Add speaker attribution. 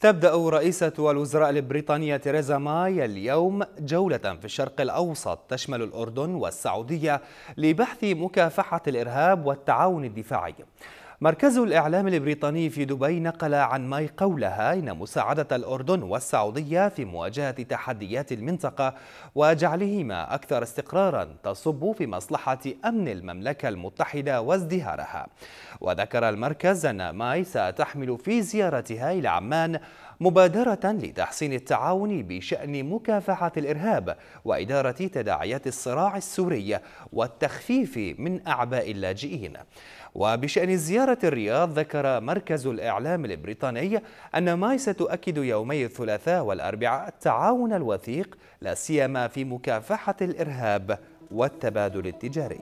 Speaker 1: تبدأ رئيسة الوزراء البريطانية تيريزا ماي اليوم جولة في الشرق الأوسط تشمل الأردن والسعودية لبحث مكافحة الإرهاب والتعاون الدفاعي مركز الإعلام البريطاني في دبي نقل عن ماي قولها إن مساعدة الأردن والسعودية في مواجهة تحديات المنطقة وجعلهما أكثر استقرارا تصب في مصلحة أمن المملكة المتحدة وازدهارها وذكر المركز أن ماي ستحمل في زيارتها إلى عمان مبادرة لتحسين التعاون بشأن مكافحة الإرهاب وإدارة تداعيات الصراع السوري والتخفيف من أعباء اللاجئين وبشأن الزيارة وزارة الرياض ذكر مركز الإعلام البريطاني أن ماي ستؤكد يومي الثلاثاء والأربعاء التعاون الوثيق لا سيما في مكافحة الإرهاب والتبادل التجاري